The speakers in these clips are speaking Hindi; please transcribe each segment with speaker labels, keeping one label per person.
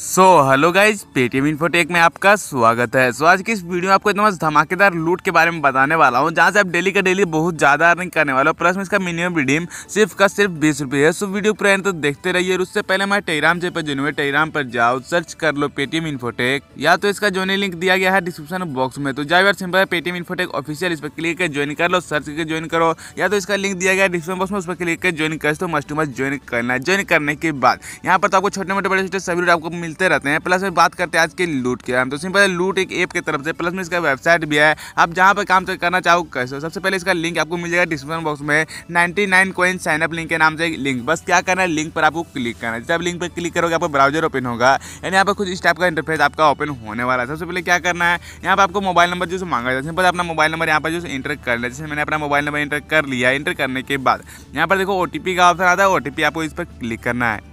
Speaker 1: सो हेलो गाइज पेटीएम इन्फोटेक में आपका स्वागत है सो so, आज की इस वीडियो में आपको इतना धमाकेदार लूट के बारे में बताने वाला हूँ जहाँ से आप डेली का डेली बहुत ज़्यादा अर्निंग करने वाला हो प्लस में इसका मिनिमम रिडीम सिर्फ का सिर्फ बीस रुपये है सो so, वीडियो पर तो देखते रहिए और उससे पहले हमारे टेग्राम जे पर जुनवे टेग्राम पर जाओ सर्च कर लो पेटीएम इन्फोटेक या तो इसका जोने लिंक दिया गया है डिस्क्रिप्शन बॉक्स में तो जाए सिंपल है पेटीएम इन्फोटेक ऑफिशियल इस पर क्लिक कर ज्वाइन कर लो सर्च करके ज्वाइन करो या तो इसका लिंक दिया गया है डिस्क्रिप्शन बॉक्स में उस पर क्लिक कर ज्वाइन कर तो मस्ट टू मस्ट ज्वाइन करना है ज्वाइन करने के बाद यहाँ पर तो आपको छोटे मोटे बड़े छोटे सभी आपको मिलते रहते हैं प्लस में बात करते हैं आज के लूट के हम तो सिंपल लूट एक ऐप की तरफ से प्लस में इसका वेबसाइट भी है आप जहाँ पर काम तो करना चाहो कैसे सबसे पहले इसका लिंक आपको मिल जाएगा डिस्क्रिप्शन बॉक्स में ninety nine coin sign up link के नाम से लिंक बस क्या करना है लिंक पर आपको क्लिक करना है जब लिंक पर क्लिक करोगे आपका ब्राउजर ओपन होगा यानी यहाँ पर कुछ इस टाइप का इंटरफेस आपका ओपन होने वाला है सबसे पहले क्या करना है यहाँ पर आपको मोबाइल नंबर जो मांगा जाए सिंपल अपना मोबाइल नंबर यहाँ पर जो इंटर कर लिया जैसे मैंने अपना मोबाइल नंबर इंटर कर लिया इंटर करने के बाद यहाँ पर देखो ओ का ऑप्शन आता है ओ आपको इस पर क्लिक करना है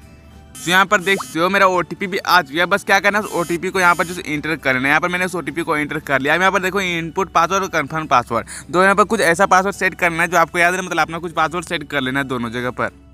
Speaker 1: तो यहाँ पर देख सकते हो मेरा ओ भी आ चुका है बस क्या करना है उस ओ को यहाँ पर जो इंटर करना है यहाँ पर मैंने उस ओ को इंटर कर लिया यहाँ पर देखो इनपुट पासवर्ड और कन्फर्म पासवर्ड दो यहाँ पर कुछ ऐसा पासवर्ड सेट करना है जो आपको याद है मतलब अपना कुछ पासवर्ड सेट कर लेना है दोनों जगह पर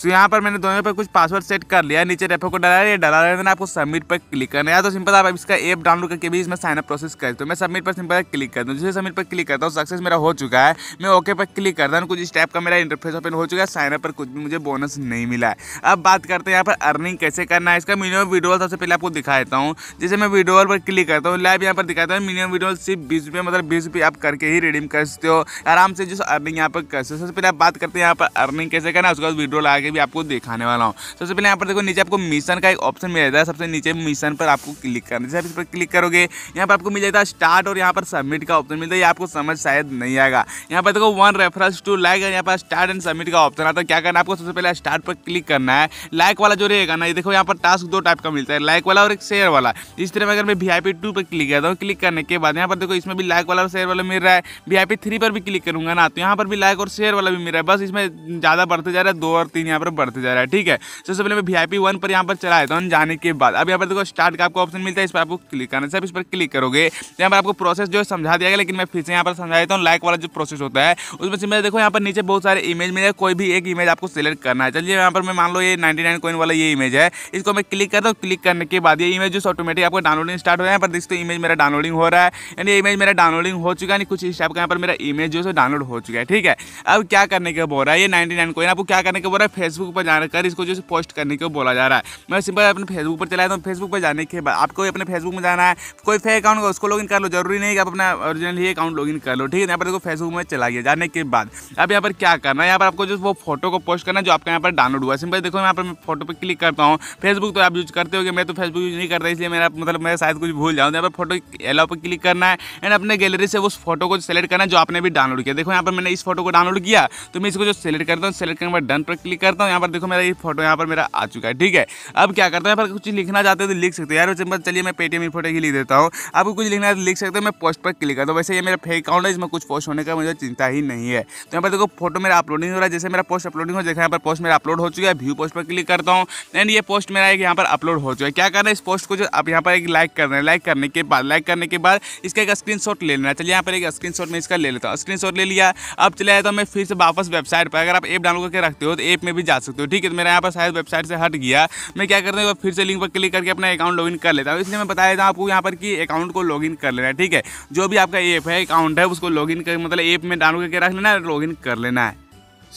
Speaker 1: तो यहाँ पर मैंने दोनों पर कुछ पासवर्ड सेट कर लिया नीचे रेफर को डाला रही डाला रहे आपको सबमिट पर क्लिक करना है या तो सिंपल आप इसका ऐप डाउनलोड करके भी इसमें साइनअप प्रोसेस करते हो मैं सबमिट पर सिंपल क्लिक करता हूँ जिससे सबमिट पर क्लिक करता हूँ सक्सेस मेरा हो चुका है मैं ओके पर क्लिक करता हूँ कुछ इस टाइप का मेरा इंटरफेस ओपन हो चुका है साइनअप पर कुछ भी मुझे बोनस नहीं मिला है अब बात करते हैं यहाँ पर अर्निंग कैसे करना है इसका मिनिमम विड्रोल सबसे पहले आपको दिखा देता हूँ जैसे मैं विड्रोल पर क्लिक करता हूँ लाइव यहाँ पर दिखाता हूँ मिनिमम विड्रोल सिर्फ बीस रुपये मतलब बीस रुपये आप करके ही रिडीम कर सकते हो आराम से जो अर्निंग यहाँ पर कर सकते हो सबसे पहले आप बात करते हैं यहाँ पर अर्निंग कैसे करना है उसके बाद विड्रोल आ के भी आपको दिखाने वाला हूँ सबसे पहले यहाँ पर देखो नीचे आपको मिशन का एक ऑप्शन मिल जाता है सबसे नीचे मिशन पर आपको क्लिक करना जैसे आप इस पर क्लिक करोगे यहाँ पर आपको मिल जाता है स्टार्ट और यहाँ पर सबमिट का ऑप्शन मिलता है ये आपको समझ शायद नहीं आएगा यहाँ पर देखो वन रेफरेंस टू लाइक यहाँ पर स्टार्ट एंड सबमिट का ऑप्शन आता है क्या करना आपको सबसे पहले स्टार्ट पर क्लिक करना है लाइक वाला जो रहेगा ना ये देखो यहाँ पर टास्क दो टाइप का मिलता है लाइक वाला और एक शेयर वाला इस तरह में अगर मैं वी आई पी टू पर क्लिक करता हूँ क्लिक करने के बाद यहाँ पर देखो इसमें भी लाइक वाला और शेयर वाला मिल रहा है वी आई पी थ्री पर भी क्लिक करूँगा ना तो यहाँ पर भी लाइक और शेयर वाला भी मिल रहा है बस इसमें ज़्यादा बढ़ते जा रहा है दो और तीन यहाँ पर बढ़ते जा रहा है ठीक है सबसे पहले मैं वी आई पी वन पर यहाँ पर चला जाता हूँ जाने के बाद अब यहाँ पर देखो स्टार्ट का आपको ऑप्शन मिलता है इस पर आपको क्लिक करना सब इस पर क्लिक करोगे तो यहाँ पर आपको प्रोसेस जो है समझा दिया गया लेकिन मैं फिर से यहाँ पर समझा देता हूँ लाइक वाला जो प्रोसेस होता है उसमें से मेरे देखो यहाँ पर नीचे बहुत सारे इमेज मिले कोई भी एक इमेज आपको सेलेक्ट करना है चलिए यहाँ पर मैं मान लो ये नाइन्टी नाइन कोइन वाला ये इमेज है इसको मैं क्लिक करता हूँ क्लिक करने के बाद ये इमेज जो ऑटोमेटिक आपको डाउनलोडिंग स्टार्ट हो रहा है यहाँ पर देखते इमेज मेरा डाउनलोडिंग हो रहा है यानी इमेज मेरा डाउनलोडिंग हो चुका है कुछ इस टाइप का यहाँ पर मेरा इमेज जो है डाउनलोड हो चुका है ठीक है अब क्या करने के बोल रहा है ये नाइन्टी नाइन कोइन आपको क्या करने के बोल रहा है फेसबुक पर जाकर इसको जो पोस्ट करने को बोला जा रहा है मैं सिंपल अपने फेसबुक पर चलाया था हूँ फेसबुक पर जाने के बाद आपको अपने फेसबुक में जाना है कोई फेक अकाउंट उसको लॉगिन कर लो जरूरी नहीं कि आप अपना ओरिजिनल ही अकाउंट लॉगिन कर लो ठीक है यहाँ पर देखो फेसबुक में चला गया जाने के बाद अब यहाँ पर क्या करना है यहाँ पर आपको जो वो फोटो को पोस्ट करना है जो आपका यहाँ पर डाउनलोड हुआ सिंपल देखो यहाँ पर मैं फोटो पर क्लिक करता हूँ फेसबुक तो आप यूज करते हो मैं तो फेसबुक यूज नहीं करता इसलिए मेरा मतलब मैं शायद कुछ भूल जाऊँ यहाँ पर फोटो एलाउ पर क्लिक करना है एंड अपने गैलरी से उस फोटो को सेलेक्ट करना है जो आपने भी डाउनलोड किया देखो यहाँ पर मैंने इस फोटो को डाउनलोड किया तो मैं इसको जो सेलेक्ट करता हूँ सेलेक्ट करने के बाद डन पर क्लिक कर करता हूँ यहाँ पर देखो मेरा ये फोटो यहाँ पर मेरा आ चुका है ठीक है अब क्या करता हूँ यहाँ पर कुछ लिखना चाहते हो तो लिख सकते हैं यार चलिए मैं पेटीएम फोटो ही लिख देता हूँ आपको कुछ लिखना है तो लिख सकते हो मैं पोस्ट पर क्लिक करता हूँ वैसे ये मेरा फेक अकाउंट है इसमें कुछ पोस्ट होने का मुझे चिंता ही नहीं है तो यहाँ पर देखो फोटो मेरा अपलोडिंग हो रहा है जैसे मेरा पोस्ट अपलोडिंग हो देखा यहाँ पर पोस्ट मेरा अपलोड हो चुका है व्यू पोस्ट पर क्लिक करता हूँ एंड ये पोस्ट मेरा एक यहाँ पर अपलोड हो चुका है क्या करना है इस पोस्ट को जो आप यहाँ पर एक लाइक रहे हैं लाइक करने के बाद लाइक करने के बाद इसका एक स्क्रीनशॉट ले लेना चलिए यहाँ पर एक स्क्रीनशॉट में इसका ले लेता हूँ स्क्रीनशॉट ले लिया अब चले जाता हूँ तो मैं फिर से वापस वेबसाइट पर अगर आप ऐप डाउनलोड करके रखते हो तो ऐप में भी भी जा सकते हो ठीक है तो मेरा यहाँ पर शायद वेबसाइट से हट गया मैं क्या करता हूँ फिर से लिंक पर क्लिक करके अपना अकाउंट लॉगिन कर लेता हूँ इसलिए मैं बता देता हूँ आपको यहाँ पर कि अकाउंट को लॉगिन कर लेना है ठीक है जो भी आपका ऐप है अकाउंट है उसको लॉगिन कर मतलब ऐप में डाउनलोड करके रख लेना है लॉगिन कर लेना है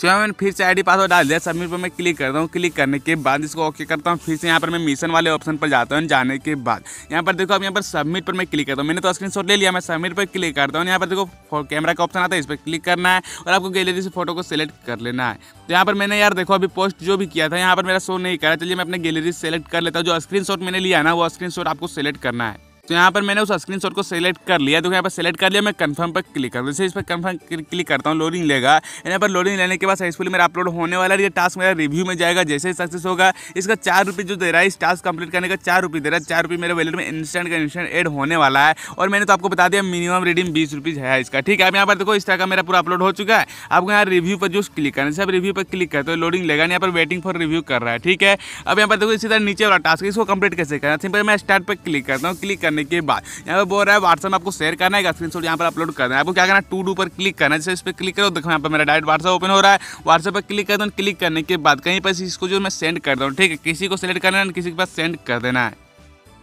Speaker 1: सेवा मैंने फिर से आईडी पासवर्ड डाल दिया सबमिट पर मैं क्लिक करता हूँ क्लिक करने के बाद इसको ओके करता हूँ फिर से यहाँ पर मैं मिशन वाले ऑप्शन पर जाता हूँ जाने के बाद यहाँ पर देखो अब यहाँ पर सबमिट पर मैं क्लिक करता हूँ मैंने तो स्क्रीन ले लिया मैं सबमिट पर क्लिक करता हूँ यहाँ पर देखो कैमरा का ऑप्शन आता है इस पर क्लिक करना है और आपको गैलरी से फोटो को सिलेक्ट कर लेना है तो यहाँ पर मैंने यार देखो अभी पोस्ट जो भी किया था यहाँ पर मेरा शो नहीं करा चलिए मैं अपने गैलरी सेलेक्ट कर लेता हूँ जो स्क्रीन मैंने लिया ना वो स्क्रीन आपको सेलेक्ट करना है तो यहाँ पर मैंने उस स्क्रीन को सिलेक्ट कर लिया तो यहाँ पर सिलेक्ट कर लिया मैं कन्फर्म पर क्लिक करता जैसे इस पर कन्फर्म क्लिक करता हूँ लोडिंग लेगा यहाँ पर लोडिंग लेने के बाद सक्सेसफुली मेरा अपलोड होने वाला है ये टास्क मेरा रिव्यू में जाएगा जैसे ही सक्सेस होगा इसका चार रुपये जो दे रहा है इस टास्क कंप्लीट करने का चार रुपये दे रहा है चार रुपये मेरे वैलेट में इंस्टेंट का इंस्टेंट एड होने वाला है और मैंने तो आपको बता दिया मिनिमम रीडिंग बीस रुपीज़ है इसका ठीक है अब यहाँ पर देखो इस तरह का मेरा पूरा अपलोड हो चुका है आपको यहाँ रिव्यू पर जो क्लिक करना जैसे आप रिव्यू पर क्लिक करते हो लोडिंग लेगा यहाँ पर वेटिंग फॉर रिव्यू कर रहा है ठीक है अब यहाँ पर देखो इसी तरह नीचे वाला टास्क इसको कंप्लीट कैसे करना सिंपल मैं स्टार्ट पर क्लिक करता हूँ क्लिक करने के बाद यहाँ पर बोल रहा है व्हाट्सअप में आपको शेयर करना है स्क्रीन शॉट यहाँ पर अपलोड करना है आपको क्या करना है टू डू पर क्लिक करना है जैसे इस पर क्लिक करो देखो यहाँ पर मेरा डायरेक्ट व्हाट्सअप ओपन हो रहा है व्हाट्सएप पर क्लिक कर दो क्लिक करने के बाद कहीं पर इसको जो मैं सेंड कर दूँ ठीक है किसी को सेलेक्ट करना है किसी के पास सेंड कर देना है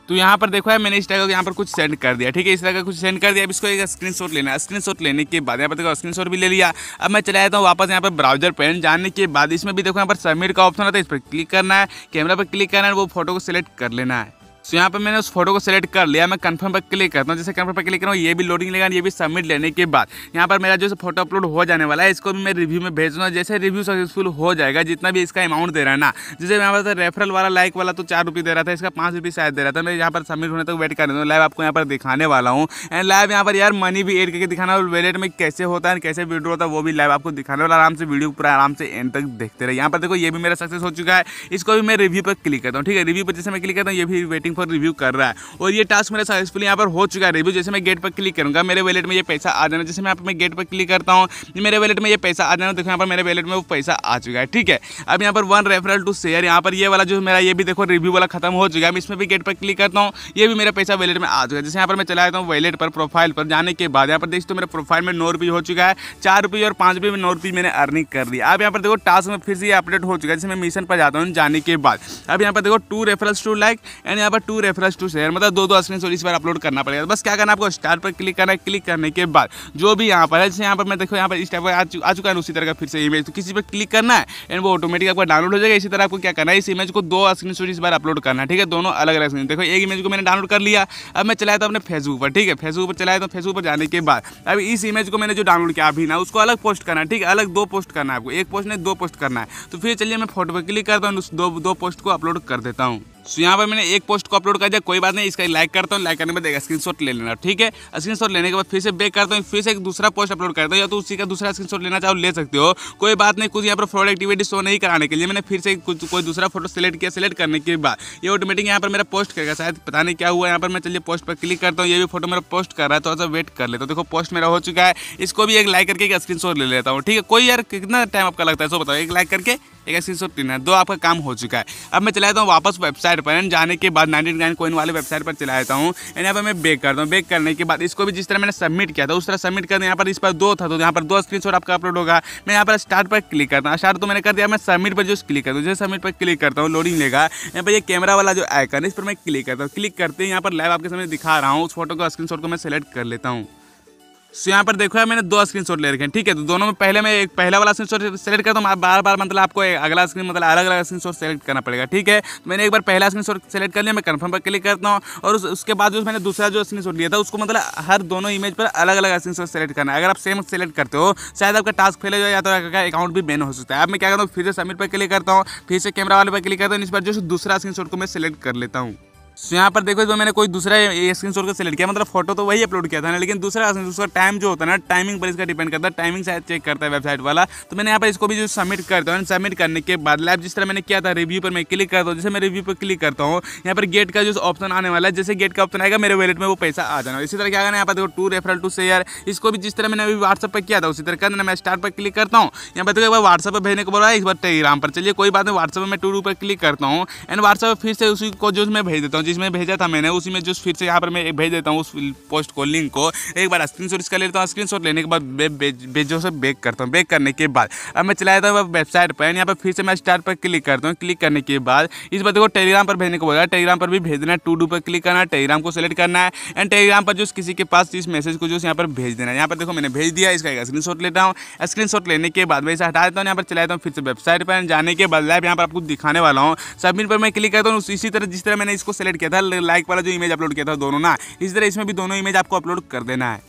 Speaker 1: तो यहाँ पर देखो है मैंने इस टाइप का यहाँ पर कुछ सेंड कर दिया ठीक है इस तरह का कुछ सेंड कर दिया अब इसको एक स्क्रीनशॉट लेना है स्क्रीनशॉट लेने के बाद यहाँ पर देखो स्क्रीनशॉट भी ले लिया अब मैं चला जाता हूँ वापस यहाँ पर ब्राउजर पेन जाने के बाद इसमें भी देखो यहाँ पर सबमिट का ऑप्शन आता है इस पर क्लिक करना है कैमरा पर क्लिक करना है वो फोटो को सिलेक्ट कर लेना है सो यहाँ पे मैंने उस फोटो को सेलेक्ट कर लिया मैं कंफर्म पर क्लिक करता हूँ जैसे कंफर्म पर क्लिक कर रहा हूँ ये भी लोडिंग लेगा ये भी सबमिट लेने के बाद यहाँ पर मेरा जो फोटो अपलोड हो जाने वाला है इसको भी मैं रिव्यू में भेज दूँगा जैसे रिव्यू सक्सेसफुल हो जाएगा जितना भी इसका अमाउंट दे रहा है ना जैसे यहाँ पर रेफरल वाला लाइक वाला तो चार रुपये दे रहा था इसका पाँच रुपये शायद दे रहा था मैं यहाँ पर सबमिट होने तक वेट कर देता लाइव आपको यहाँ पर दिखाने वाला हूँ एंड लाइव यहाँ पर यार मनी भी एड करके दिखाना और वेलेट में कैसे होता है कैसे वीडियो होता है वो भी लाइव आपको दिखाने वाला आराम से वीडियो पूरा आराम से एंड तक देखते रहे यहाँ पर देखो ये भी मेरा सक्सेस हो चुका है इसको भी मैं रिव्यू पर क्लिक करता हूँ ठीक है रिव्यू पर जैसे मैं क्लिक करता हूँ ये भी वेटिंग टाइम फॉर रिव्यू कर रहा है और ये टास्क मेरा सक्सेसफुल यहाँ पर हो चुका है रिव्यू जैसे मैं गेट पर क्लिक करूँगा मेरे वैलेट में ये पैसा आ जाना जैसे मैं यहाँ पर गेट पर क्लिक करता हूँ मेरे वैलेट में ये पैसा आ जाना देखो यहाँ पर मेरे वैलेट में वो पैसा आ चुका है ठीक है अब यहाँ पर वन रेफरल टू शेयर यहाँ पर ये वाला जो मेरा ये भी देखो रिव्यू वाला खत्म हो चुका है मैं इसमें भी गेट पर क्लिक करता हूँ ये भी मेरा पैसा वैलेट में आ चुका है जैसे यहाँ पर मैं चला जाता हूँ वैलेट पर प्रोफाइल पर जाने के बाद यहाँ पर देखिए तो मेरे प्रोफाइल में नौ रुपये हो चुका है चार रुपये और पाँच रुपये में नौ रुपये मैंने अर्निंग कर दी अब यहाँ पर देखो टास्क में फिर से ये अपडेट हो चुका है जैसे मैं मिशन पर जाता हूँ जाने के बाद अब यहाँ पर देखो two referrals two like and यहाँ पर टू रेफरेंस टू शेयर मतलब दो दो स्क्रीन इस बार अपलोड करना पड़ेगा बस क्या करना आपको स्टार पर क्लिक करना है क्लिक करने के बाद जो भी यहाँ पर है जैसे यहाँ पर मैं देखो यहाँ पर इस टाइप का आ, चुका, है उसी तरह का फिर से इमेज तो किसी पर क्लिक करना है एंड वो ऑटोमेटिक आपका डाउनलोड हो जाएगा इसी तरह आपको क्या करना है इस इमेज को दो स्क्रीन इस बार अपलोड करना है ठीक है दोनों अलग अलग स्क्रीन देखो एक इमेज को मैंने डाउनलोड कर लिया अब मैं चलाया था तो अपने फेसबुक पर ठीक है फेसबुक पर चलाया था तो फेसबुक पर जाने के बाद अब इस इमेज को मैंने जो डाउनलोड किया अभी ना उसको अलग पोस्ट करना है ठीक है अलग दो पोस्ट करना है आपको एक पोस्ट नहीं दो पोस्ट करना है तो फिर चलिए मैं फोटो पर क्लिक करता हूँ दो दो पोस्ट को अपलोड कर देता हूँ सो यहाँ पर मैंने एक पोस्ट को अपलोड कर दिया कोई बात नहीं इसका लाइक करता हूँ लाइक करने के बाद एक स्क्रीनशॉट ले लेना ठीक है स्क्रीनशॉट लेने के बाद फिर से बेक करता हूँ फिर से एक दूसरा पोस्ट अपलोड करता हूँ या तो उसी का दूसरा स्क्रीनशॉट लेना चाहो ले सकते हो कोई बात नहीं कुछ यहाँ पर फ्रॉड एक्टिविटी शो नहीं कराने के लिए मैंने फिर से कुछ कोई दूसरा फोटो सेलेक्ट किया सेलेक्ट करने के बाद ये ऑटोमेटिक यहाँ पर मेरा पोस्ट करेगा शायद पता नहीं क्या हुआ यहाँ पर मैं चलिए पोस्ट पर क्लिक करता हूँ ये भी फोटो मेरा पोस्ट कर रहा है थोड़ा सा वेट कर लेता तो हूँ देखो पोस्ट मेरा हो चुका है इसको भी एक लाइक करके एक स्क्रीन ले लेता हूँ ठीक है कोई यार कितना टाइम आपका लगता है सो बताओ एक लाइक करके एक है सौ तीन है दो आपका काम हो चुका है अब मैं चला जाता हूँ वापस वेबसाइट पर जाने के बाद नाइनटी नाइन कोइन वाले वेबसाइट पर चला जाता हूँ एंड यहाँ पर मैं बेक करता हूँ बेक करने के बाद इसको भी जिस तरह मैंने सबमिट किया था उस तरह सबमिट कर दिया यहाँ पर इस पर दो था तो यहाँ पर दो स्क्रीन आपका अपलोड होगा मैं यहाँ पर स्टार्ट पर क्लिक करता हूँ स्टार्ट तो मैंने कर दिया मैं सबमिट पर जो क्लिक करता हूँ जैसे सबमिट पर क्लिक करता हूँ लोडिंग लेगा यहाँ पर ये कैमरा वाला जो आइकन है इस पर मैं क्लिक करता हूँ क्लिक करते हैं यहाँ पर लाइव आपके सामने दिखा रहा हूँ उस फोटो का स्क्रीन को मैं सेलेक्ट कर लेता हूँ सो यहाँ पर देखो है मैंने दो स्क्रीन ले रखे हैं ठीक है तो दोनों में पहले मैं एक पहला वाला स्क्रीनशॉट सेलेक्ट करता हूँ आप बार बार मतलब आपको अगला स्क्रीन मतलब अलग अलग शॉट सेलेक्ट करना पड़ेगा ठीक है तो मैंने एक बार पहला स्क्रीनशॉट सेलेक्ट कर लिया मैं कन्फर्म पर क्लिक करता हूँ और उस, उसके बाद जो मैंने दूसरा जो स्क्रीनशॉट लिया था उसको मतलब हर दोनों इमेज पर अलग अलग स्क्रीनशॉट सेलेक्ट करना है अगर आप सेम सेलेक्ट करते हो शायद आपका टास्क फेल हो जाए या तो आपका अकाउंट भी बैन हो सकता है अब मैं क्या करता हूँ फिर से सबमिट पर क्लिक करता हूँ फिर से कैमरा वाले पर क्लिक करता हूँ इस बार जो दूसरा स्क्रीन को मैं सेलेक्ट कर लेता हूँ सो यहाँ पर देखो जो मैंने कोई दूसरा स्क्रीन शॉट का सेलेक्ट किया मतलब फोटो तो वही अपलोड किया था ना लेकिन दूसरा उसका टाइम जो होता है ना टाइमिंग पर इसका डिपेंड करता है टाइमिंग शायद चेक करता है वेबसाइट वाला तो मैंने यहाँ पर इसको भी जो सबमिट करता हूँ सबमिट करने के बाद लाइव जिस तरह मैंने किया था रिव्यू पर मैं क्लिक करता हूँ जैसे मैं रिव्यू पर क्लिक करता हूँ यहाँ पर गेट का जो ऑप्शन आने वाला है जैसे गेट का ऑप्शन आएगा मेरे वैलेट में वो पैसा आ जाना इसी तरह क्या करना यहाँ पर देखो टू रेफरल टू शेयर इसको भी जिस तरह मैंने अभी व्हाट्सअप पर किया था उसी तरह का मैं स्टार्ट पर क्लिक करता हूँ यहाँ पर देखो एक बार व्हाट्सअप पर भेजने को बोला है इस बार टेलीग्राम पर चलिए कोई बात नहीं व्हाट्सअप पर टू टू पर क्लिक करता हूँ एंड व्हाट्सअप फिर से उसी को जो मैं भेज देता हूँ हूँ जिसमें भेजा था मैंने उसी में जो फिर से यहाँ पर मैं भेज देता हूँ उस पोस्ट को लिंक को एक बार स्क्रीन शॉट इसका लेता हूँ स्क्रीन शॉट लेने के बाद भेजो से बेक करता हूँ बेक करने के बाद अब मैं चला जाता हूँ वेबसाइट पर यहाँ पर फिर से मैं स्टार्ट पर क्लिक करता हूँ क्लिक करने के बाद इस बात को टेलीग्राम पर भेजने को बोला टेलीग्राम पर भी भेजना टू डू पर क्लिक करना है टेलीग्राम को सेलेक्ट करना है एंड टेलीग्राम पर जो किसी के पास इस मैसेज को जो यहाँ पर भेज देना है यहाँ पर देखो मैंने भेज दिया इसका एक स्क्रीन लेता हूँ स्क्रीन लेने के बाद मैं इसे हटा देता हूँ यहाँ पर चला जाता हूँ फिर से वेबसाइट पर जाने के बाद लाइव यहाँ पर आपको दिखाने वाला हूँ सबमिट पर मैं क्लिक करता हूँ इसी तरह जिस तरह मैंने इसको सेलेक्ट अपलोड किया था लाइक वाला जो इमेज अपलोड किया था दोनों ना इस तरह इसमें भी दोनों इमेज आपको अपलोड कर देना है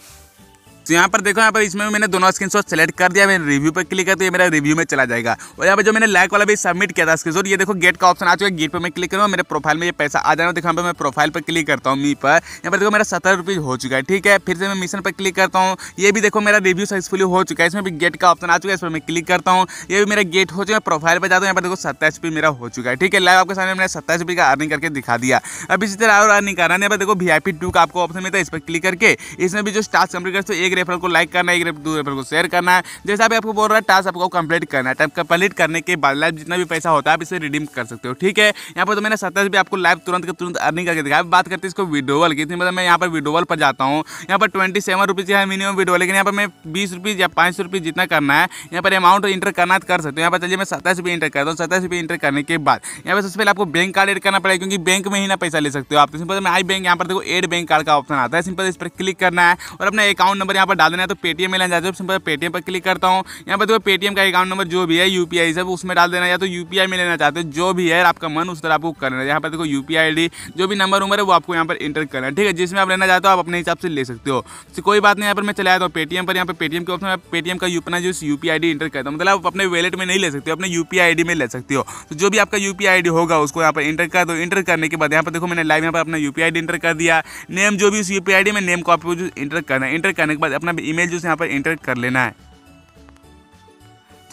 Speaker 1: तो यहाँ पर देखो यहाँ पर इसमें मैंने दोनों स्क्रीन शॉट सेलेक्ट कर दिया मैंने रिव्यू पर क्लिक कर तो ये मेरा रिव्यू में चला जाएगा और यहाँ पर जो मैंने लाइक वाला भी सबमिट किया था स्क्रीन ये देखो गेट का ऑप्शन आ चुका है गेट पर मैं क्लिक करूँगा मेरे प्रोफाइल में ये पैसा आ जाना देखो यहाँ पर मैं प्रोफाइल पर क्लिक करता हूँ मी पर यहाँ पर देखो मेरा सत्तर रुपीज़ हो चुका है ठीक है फिर से मैं मिशन पर क्लिक करता हूँ ये भी देखो मेरा रिव्यू सक्सेसफुल हो चुका है इसमें भी गेट का ऑप्शन आ चुका है इस पर मैं क्लिक करता हूँ ये भी मेरा गेट हो चुका है प्रोफाइल पर जाता हूँ यहाँ पर देखो सत्ताईस मेरा हो चुका है ठीक है लाइव आपके सामने मैंने सत्ताईस का अर्निंग करके दिखा दिया अब इसी तरह और अर्निंग यहाँ पर देखो वी आई टू का आपको ऑप्शन मिलता है इस पर क्लिक करके इसमें भी जो स्टार्ट कंप्लीट करते एक एक रेफर को लाइक करना है एक दो रेफर को शेयर करना है जैसा भी आपको बोल रहा है टास्क आपको कंप्लीट करना है कंप्लीट करने के बाद लाइव जितना भी पैसा होता है आप इसे रिडीम कर सकते हो ठीक है यहाँ पर तो मैंने सत्ताईस भी आपको लाइव तुरंत का तुरंत अर्निंग करके दिखाया बात करते इसको विडोवल की थी मतलब मैं यहाँ पर विडोवल पर जाता हूँ यहाँ पर ट्वेंटी सेवन रुपीज़ है मिनिमम विडोवल लेकिन यहाँ पर मैं बीस रुपीज़ या पाँच सौ रुपीज़ जितना करना है यहाँ पर अमाउंट इंटर करना कर सकते हो यहाँ पर चलिए मैं सत्ताईस रुपये इंटर करता हूँ सत्ताईस रुपये इंटर करने के बाद यहाँ पर सबसे पहले आपको बैंक कार्ड एड करना पड़ेगा क्योंकि बैंक में ही ना पैसा ले सकते हो आप तो सिंपल मैं आई बैंक यहाँ पर देखो एड बैंक कार्ड का ऑप्शन आता है सिंपल इस पर क्लिक करना है और अपना अकाउंट नंबर यहाँ पर डाल देना है तो पेटीएम में लेना चाहते हो पेटीएम पर क्लिक करता हूँ यहाँ पर देखो पेटीएम का अकाउंट नंबर जो भी है यू पी सब उसमें डाल देना या तो यू में लेना चाहते हो जो भी है आपका मन उस तरह आपको करना है यहाँ पर देखो यू पी जो भी नंबर उम्र है वो आपको यहाँ पर इंटर करना है ठीक है जिसमें आप लेना चाहते हो आप अपने हिसाब से ले सकते हो तो कोई बात नहीं यहाँ पर मैं चलाया जाता पेटीएम पर यहाँ पर पेटीएम के ऑप्शन में पेटीएम का अपना जो यू पी एंटर करता हूँ मतलब आप अपने वैलेट में नहीं ले सकते हो अपने यू पी में ले सकते हो तो जो भी आपका यू पी होगा उसको यहाँ पर इंटर कर दो इंटर करने के बाद यहाँ पर देखो मैंने लाइव यहाँ पर अपना यू पी एंटर कर दिया नेम जो भी उस यू पी में नेम को आपको एंटर करना है इंटर करने के बाद अपना ईमेल जो है यहाँ पर इंटर कर लेना है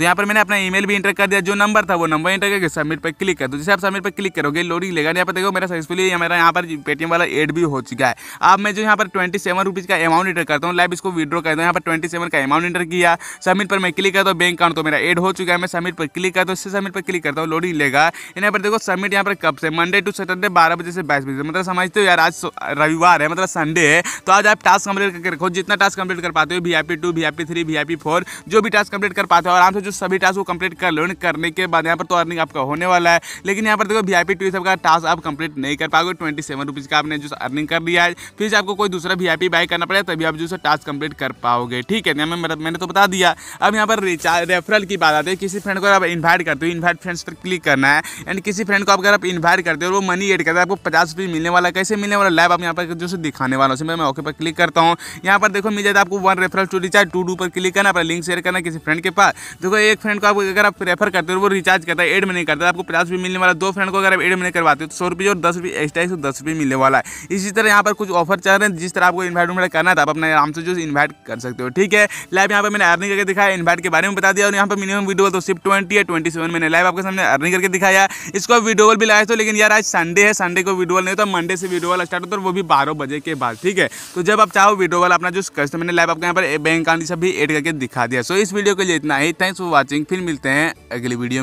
Speaker 1: तो यहाँ पर मैंने अपना ईमेल भी इंटर कर दिया जो नंबर था वो नंबर इंटर करके सबमिट पर क्लिक कर दो जैसे आप सबमिट पर क्लिक करोगे लोडिंग लेगा यहाँ पर देखो मेरा सक्सेसफुली मेरा यहाँ पर पेटीएम वाला एड भी हो चुका है अब मैं जो यहाँ पर ट्वेंटी सेवन रुपीज़ का अमाउंट इंटर करता हूँ लाइव इसको विद्रॉ करता हूँ यहाँ पर ट्वेंटी सेवन का अमाउंट इंटर किया सबमिट पर मैं क्लिक करता हूँ बैंक अकाउंट तो मेरा एड हो चुका है मैं सबमिट पर क्लिक करता हूँ इससे सबमिट पर क्लिक करता हूँ लोडिंग लेगा यहाँ पर देखो सबमिट यहाँ पर कब से मंडे टू सैटरडे बारह बजे से बाईस बजे मतलब समझते हो यार आज रविवार है मतलब संडे है तो आज आप टास्क कंप्लीट करके रखो जितना टास्क कंप्लीट कर पाते हो V I P two V I P three V I P four जो भी टास्क कंप्लीट कर पाते हो आराम से जो सभी टास्क वो कंप्लीट कर लो करने के बाद यहाँ पर तो अर्निंग आपका होने वाला है लेकिन यहाँ पर देखो वी आई पी का टास्क आप कंप्लीट नहीं कर पाओगे ट्वेंटी सेवन का आपने जो अर्निंग कर लिया है फिर से आपको कोई दूसरा वी बाय करना पड़ेगा तभी आप जो टास्क कंप्लीट कर पाओगे ठीक है मैं मैंने तो बता दिया अब यहाँ पर रिचार्ज रेफरल की बात आती है किसी फ्रेंड को आप इन्वाइट करते हो इन्वाइट फ्रेंड्स पर क्लिक करना है एंड किसी फ्रेंड को अगर आप इन्वाइट करते हो वो मनी एड करते हैं आपको पचास मिलने वाला कैसे मिलने वाला लाइव आप यहाँ पर जो दिखाने वाला हूँ मैं ओके पर क्लिक करता हूँ यहाँ पर देखो मिल जाता है आपको one referral two recharge to do पर क्लिक करना पर लिंक शेयर करना किसी फ्रेंड के पास देखो एक फ्रेंड को आप अगर आप प्रेफर करते हो वो रिचार्ज करता है एड में नहीं करता आपको पचास रुपये मिलने वाला दो फ्रेंड को अगर आप एड में नहीं करवाते हो तो सौ रुपये और दस रुपये एक्स्ट्रा एक सौ दस रुपये मिलने वाला है इसी तरह यहाँ पर कुछ ऑफर चल रहे हैं जिस तरह आपको इन्वाइट उन्वाइट करना था तो आप अपने आराम से जो इन्वाइट कर सकते हो ठीक है लाइव यहाँ पर मैंने अर्निंग करके दिखाया इन्वाइट के बारे में बता दिया और यहाँ पर मिनिमम वीडियो तो सिर्फ ट्वेंटी है ट्वेंटी मैंने लाइव आपके सामने अर्निंग करके दिखाया इसको आप वीडियो भी लाया तो लेकिन यार आज संडे है संडे को वीडियो नहीं तो मंडे से वीडियो वाला स्टार्ट होता है वो भी बारह बजे के बाद ठीक है तो जब आप चाहो वीडियो वाला अपना जो कस्टमर मैंने लाइव आपके यहाँ पर बैंक अकाउंट सब भी एड करके दिखा दिया सो इस वीडियो के लिए इतना ही थैंक्स फॉर वॉचिंग फिर मिलते हैं अगली वीडियो